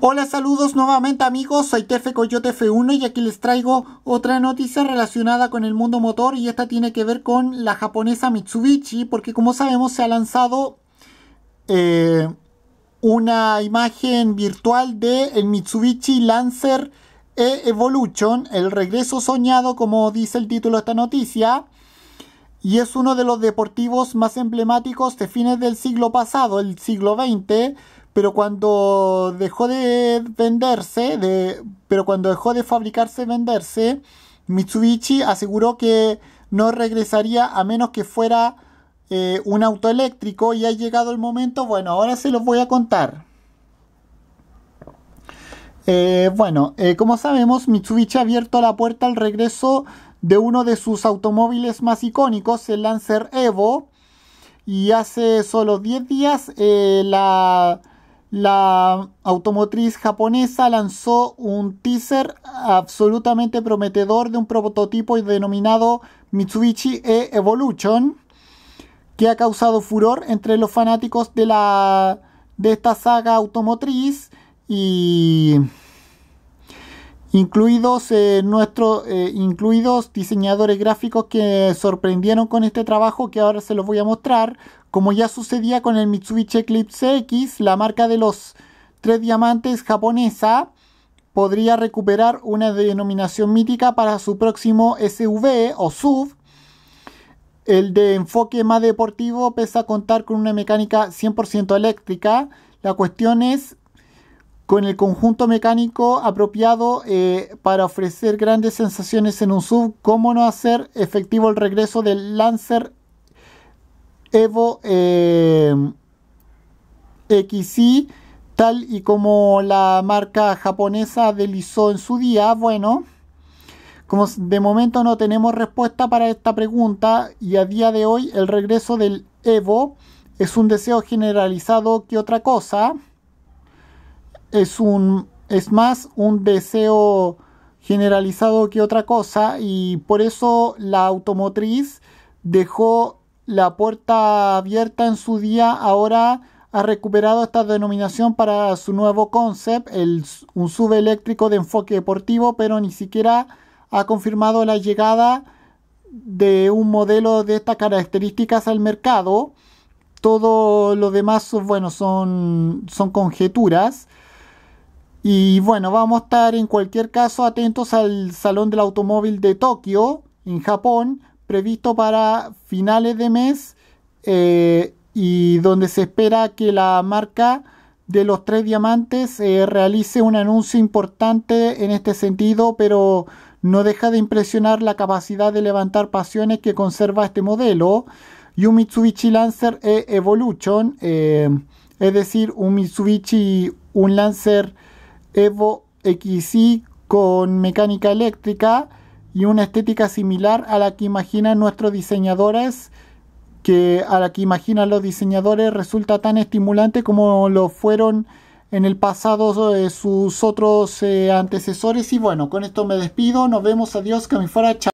Hola, saludos nuevamente amigos, soy Tefe Coyote F1 y aquí les traigo otra noticia relacionada con el mundo motor y esta tiene que ver con la japonesa Mitsubishi porque como sabemos se ha lanzado eh, una imagen virtual de el Mitsubishi Lancer e Evolution, el regreso soñado como dice el título de esta noticia y es uno de los deportivos más emblemáticos de fines del siglo pasado, el siglo XX, pero cuando dejó de venderse, de, pero cuando dejó de fabricarse y venderse, Mitsubishi aseguró que no regresaría a menos que fuera eh, un auto eléctrico y ha llegado el momento, bueno, ahora se los voy a contar. Eh, bueno, eh, como sabemos, Mitsubishi ha abierto la puerta al regreso de uno de sus automóviles más icónicos, el Lancer Evo, y hace solo 10 días eh, la, la automotriz japonesa lanzó un teaser absolutamente prometedor de un prototipo denominado Mitsubishi E-Evolution, que ha causado furor entre los fanáticos de, la, de esta saga automotriz y incluidos, eh, eh, incluidos diseñadores gráficos que sorprendieron con este trabajo que ahora se los voy a mostrar, como ya sucedía con el Mitsubishi Eclipse X, la marca de los tres diamantes japonesa podría recuperar una denominación mítica para su próximo SUV o SUV. El de enfoque más deportivo pesa a contar con una mecánica 100% eléctrica. La cuestión es con el conjunto mecánico apropiado eh, para ofrecer grandes sensaciones en un sub, cómo no hacer efectivo el regreso del Lancer Evo eh, tal y como la marca japonesa delizó en su día. Bueno, como de momento no tenemos respuesta para esta pregunta y a día de hoy el regreso del Evo es un deseo generalizado que otra cosa es, un, más un deseo generalizado que otra cosa y por eso la automotriz dejó la puerta abierta en su día, ahora ha recuperado esta denominación para su nuevo concept, un sub eléctrico de enfoque deportivo, pero ni siquiera ha confirmado la llegada de un modelo de estas características al mercado. Todo lo demás, bueno, son, son conjeturas. Y bueno, vamos a estar en cualquier caso atentos al Salón del Automóvil de Tokio, en Japón, previsto para finales de mes eh, y donde se espera que la marca de los tres diamantes eh, realice un anuncio importante en este sentido, pero no deja de impresionar la capacidad de levantar pasiones que conserva este modelo. Y un Mitsubishi Lancer Evolution, eh, es decir, un Mitsubishi, un Lancer Evo XY con mecánica eléctrica y una estética similar a la que imaginan nuestros diseñadores, que a la que imaginan los diseñadores resulta tan estimulante como lo fueron en el pasado eh, sus otros eh, antecesores. Y bueno, con esto me despido, nos vemos, adiós, que me fuera, chao.